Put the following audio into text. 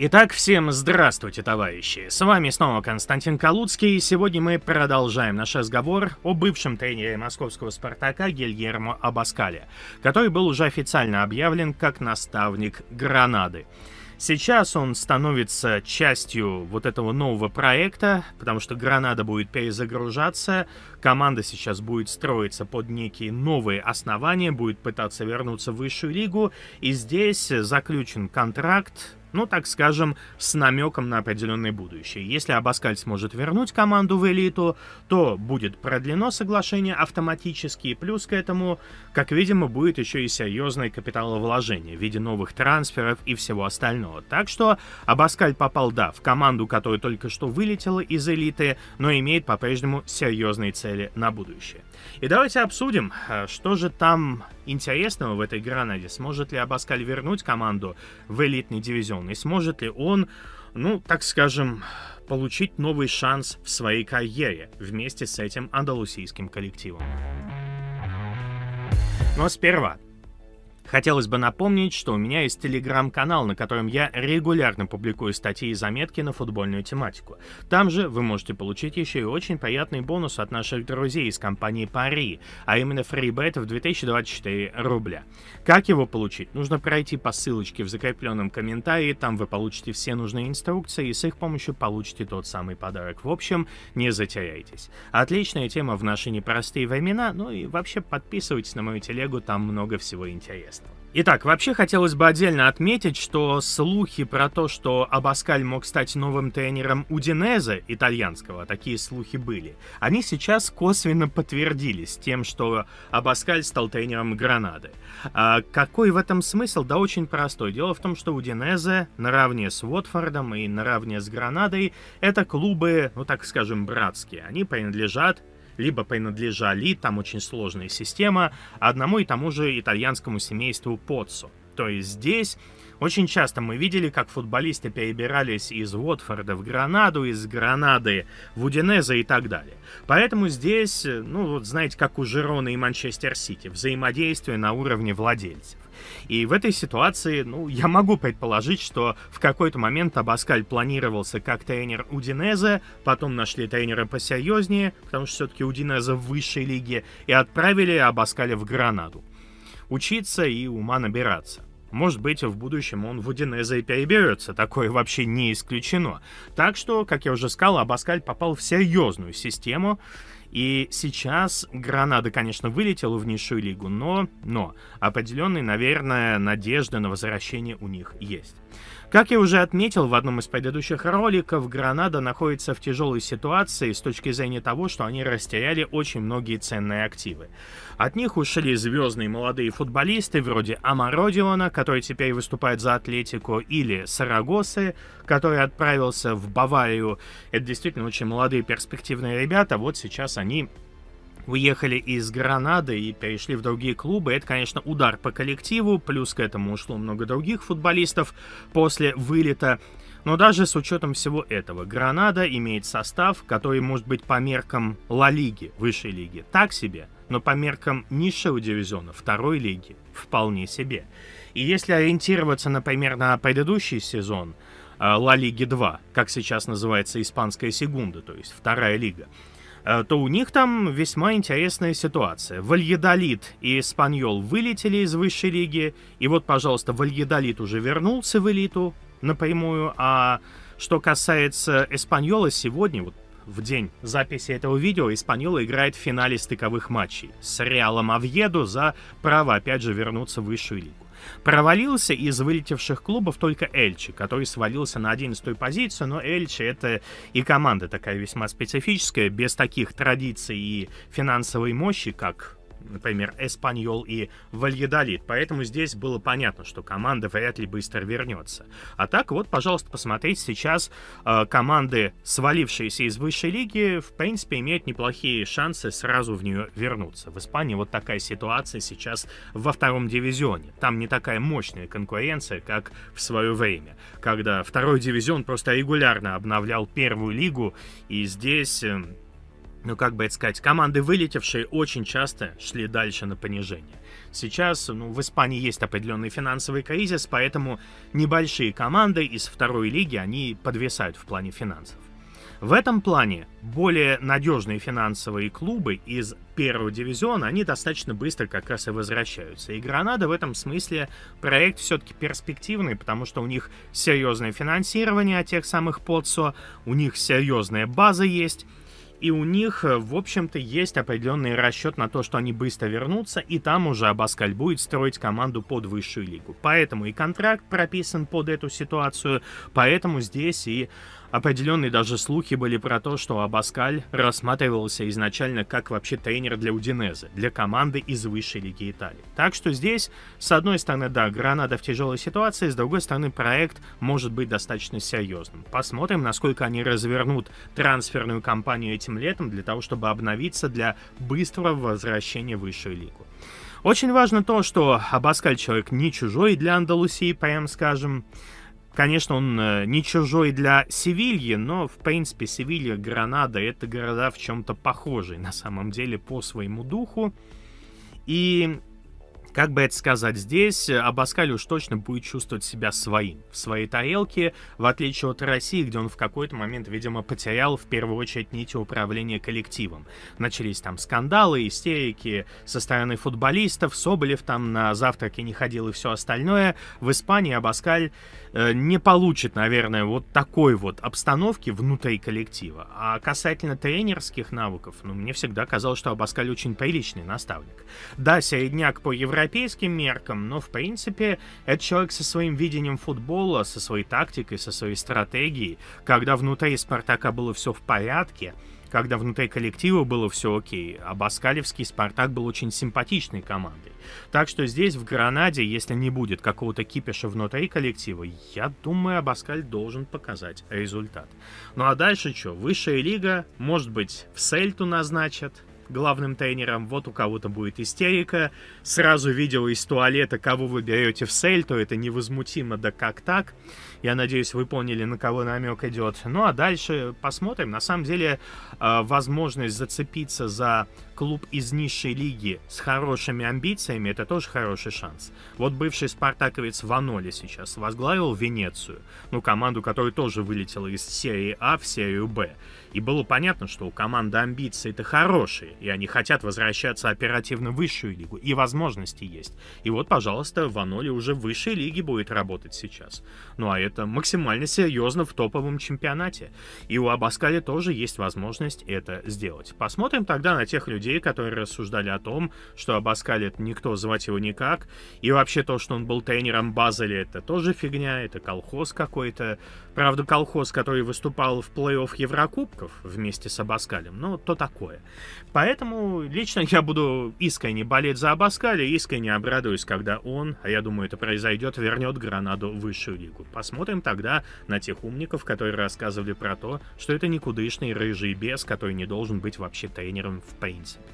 Итак, всем здравствуйте, товарищи! С вами снова Константин Калуцкий, и сегодня мы продолжаем наш разговор о бывшем тренере московского «Спартака» Гильермо Абаскале, который был уже официально объявлен как наставник «Гранады». Сейчас он становится частью вот этого нового проекта, потому что «Гранада» будет перезагружаться, команда сейчас будет строиться под некие новые основания, будет пытаться вернуться в высшую лигу, и здесь заключен контракт ну, так скажем, с намеком на определенное будущее. Если Абаскаль сможет вернуть команду в элиту, то будет продлено соглашение автоматически, и плюс к этому, как видимо, будет еще и серьезное капиталовложение в виде новых трансферов и всего остального. Так что Абаскаль попал, да, в команду, которая только что вылетела из элиты, но имеет по-прежнему серьезные цели на будущее. И давайте обсудим, э, что же там интересного в этой гранаде. Сможет ли Абаскаль вернуть команду в элитный дивизион? он и сможет ли он, ну, так скажем, получить новый шанс в своей карьере вместе с этим андалусийским коллективом. Но ну, а сперва Хотелось бы напомнить, что у меня есть телеграм-канал, на котором я регулярно публикую статьи и заметки на футбольную тематику. Там же вы можете получить еще и очень приятный бонус от наших друзей из компании Пари, а именно фрибет в 2024 рубля. Как его получить? Нужно пройти по ссылочке в закрепленном комментарии, там вы получите все нужные инструкции и с их помощью получите тот самый подарок. В общем, не затеряйтесь. Отличная тема в наши непростые времена, ну и вообще подписывайтесь на мою телегу, там много всего интересного. Итак, вообще хотелось бы отдельно отметить, что слухи про то, что Абаскаль мог стать новым тренером Удинеза итальянского, такие слухи были, они сейчас косвенно подтвердились тем, что Абаскаль стал тренером Гранады. А какой в этом смысл? Да очень простой. Дело в том, что Удинезе наравне с Уотфордом и наравне с Гранадой это клубы, ну так скажем, братские. Они принадлежат либо принадлежали, там очень сложная система, одному и тому же итальянскому семейству Поццо. То есть здесь очень часто мы видели, как футболисты перебирались из Уотфорда в Гранаду, из Гранады в Удинезе и так далее. Поэтому здесь, ну вот знаете, как у Жирона и Манчестер Сити, взаимодействие на уровне владельцев. И в этой ситуации, ну, я могу предположить, что в какой-то момент Абаскаль планировался как тренер Удинезе, потом нашли тренера посерьезнее, потому что все-таки Удинезе в высшей лиге, и отправили Абаскаля в Гранаду. Учиться и ума набираться. Может быть, в будущем он в Удинезе и переберется, такое вообще не исключено. Так что, как я уже сказал, Абаскаль попал в серьезную систему, и сейчас Гранада, конечно, вылетела в низшую лигу, но, но определенные, наверное, надежды на возвращение у них есть. Как я уже отметил в одном из предыдущих роликов, Гранада находится в тяжелой ситуации с точки зрения того, что они растеряли очень многие ценные активы. От них ушли звездные молодые футболисты вроде Амародиона, который теперь выступает за Атлетику, или Сарагосы, который отправился в Баварию. Это действительно очень молодые перспективные ребята, вот сейчас они уехали из Гранады и перешли в другие клубы. Это, конечно, удар по коллективу, плюс к этому ушло много других футболистов после вылета. Но даже с учетом всего этого, Гранада имеет состав, который может быть по меркам Ла Лиги, высшей лиги, так себе, но по меркам низшего дивизиона, второй лиги, вполне себе. И если ориентироваться, например, на предыдущий сезон, э, Ла Лиги 2, как сейчас называется испанская сегунда, то есть вторая лига, Э, то у них там весьма интересная ситуация. Вальедолит и Испаньол вылетели из высшей лиги, и вот, пожалуйста, Вальедолит уже вернулся в элиту напрямую, а что касается испаньола сегодня, вот в день записи этого видео Испаньола играет в финале стыковых матчей с Реалом Авьеду за право, опять же, вернуться в высшую лигу. Провалился из вылетевших клубов только Эльчи, который свалился на 11 позицию, но Эльчи это и команда такая весьма специфическая, без таких традиций и финансовой мощи, как например, Эспаньол и Вальедолит. Поэтому здесь было понятно, что команда вряд ли быстро вернется. А так вот, пожалуйста, посмотрите сейчас э, команды, свалившиеся из высшей лиги, в принципе, имеют неплохие шансы сразу в нее вернуться. В Испании вот такая ситуация сейчас во втором дивизионе. Там не такая мощная конкуренция, как в свое время, когда второй дивизион просто регулярно обновлял первую лигу, и здесь... Э, ну как бы это сказать, команды вылетевшие очень часто шли дальше на понижение. Сейчас ну, в Испании есть определенный финансовый кризис, поэтому небольшие команды из второй лиги, они подвисают в плане финансов. В этом плане более надежные финансовые клубы из первого дивизиона, они достаточно быстро как раз и возвращаются. И Гранада в этом смысле проект все-таки перспективный, потому что у них серьезное финансирование от тех самых Потсо, у них серьезная база есть, и у них, э, в общем-то, есть определенный расчет на то, что они быстро вернутся, и там уже Абаскаль будет строить команду под высшую лигу. Поэтому и контракт прописан под эту ситуацию, поэтому здесь и Определенные даже слухи были про то, что Абаскаль рассматривался изначально как вообще тренер для Удинеза, для команды из высшей лиги Италии. Так что здесь, с одной стороны, да, Гранада в тяжелой ситуации, с другой стороны, проект может быть достаточно серьезным. Посмотрим, насколько они развернут трансферную кампанию этим летом для того, чтобы обновиться для быстрого возвращения в высшую лигу. Очень важно то, что Абаскаль человек не чужой для Андалусии, прям скажем. Конечно, он э, не чужой для Севильи, но, в принципе, Севилья, Гранада — это города в чем-то похожие, на самом деле, по своему духу. И как бы это сказать, здесь э, Абаскаль уж точно будет чувствовать себя своим, в своей тарелке, в отличие от России, где он в какой-то момент, видимо, потерял в первую очередь нити управления коллективом. Начались там скандалы, истерики со стороны футболистов, Соболев там на завтраке не ходил и все остальное. В Испании Абаскаль э, не получит, наверное, вот такой вот обстановки внутри коллектива. А касательно тренерских навыков, ну, мне всегда казалось, что Абаскаль очень приличный наставник. Да, середняк по Евро европейским меркам, но в принципе это человек со своим видением футбола, со своей тактикой, со своей стратегией. Когда внутри Спартака было все в порядке, когда внутри коллектива было все окей, а Баскалевский «Спартак» был очень симпатичной командой. Так что здесь, в Гранаде, если не будет какого-то кипиша внутри коллектива, я думаю, Абаскаль должен показать результат. Ну а дальше что? Высшая лига, может быть, в Сельту назначат – главным тренером, вот у кого-то будет истерика, сразу видел из туалета, кого вы берете в сель, то это невозмутимо, да как так. Я надеюсь, вы поняли, на кого намек идет. Ну а дальше посмотрим. На самом деле, э, возможность зацепиться за клуб из низшей лиги с хорошими амбициями, это тоже хороший шанс. Вот бывший спартаковец Ваноли сейчас возглавил Венецию, ну, команду, которая тоже вылетела из серии А в серию Б. И было понятно, что у команды амбиции это хорошие и они хотят возвращаться оперативно в высшую лигу, и возможности есть. И вот, пожалуйста, в Ваноли уже в высшей лиге будет работать сейчас. Ну а это максимально серьезно в топовом чемпионате. И у Абаскали тоже есть возможность это сделать. Посмотрим тогда на тех людей, которые рассуждали о том, что Абаскали это никто, звать его никак, и вообще то, что он был тренером Базеля, это тоже фигня, это колхоз какой-то. Правда, колхоз, который выступал в плей-офф Еврокубков вместе с Абаскалем, но то такое. Поэтому Поэтому лично я буду искренне болеть за Абаскаля, искренне обрадуюсь, когда он, а я думаю, это произойдет, вернет Гранаду в высшую лигу. Посмотрим тогда на тех умников, которые рассказывали про то, что это никудышный рыжий бес, который не должен быть вообще тренером в принципе.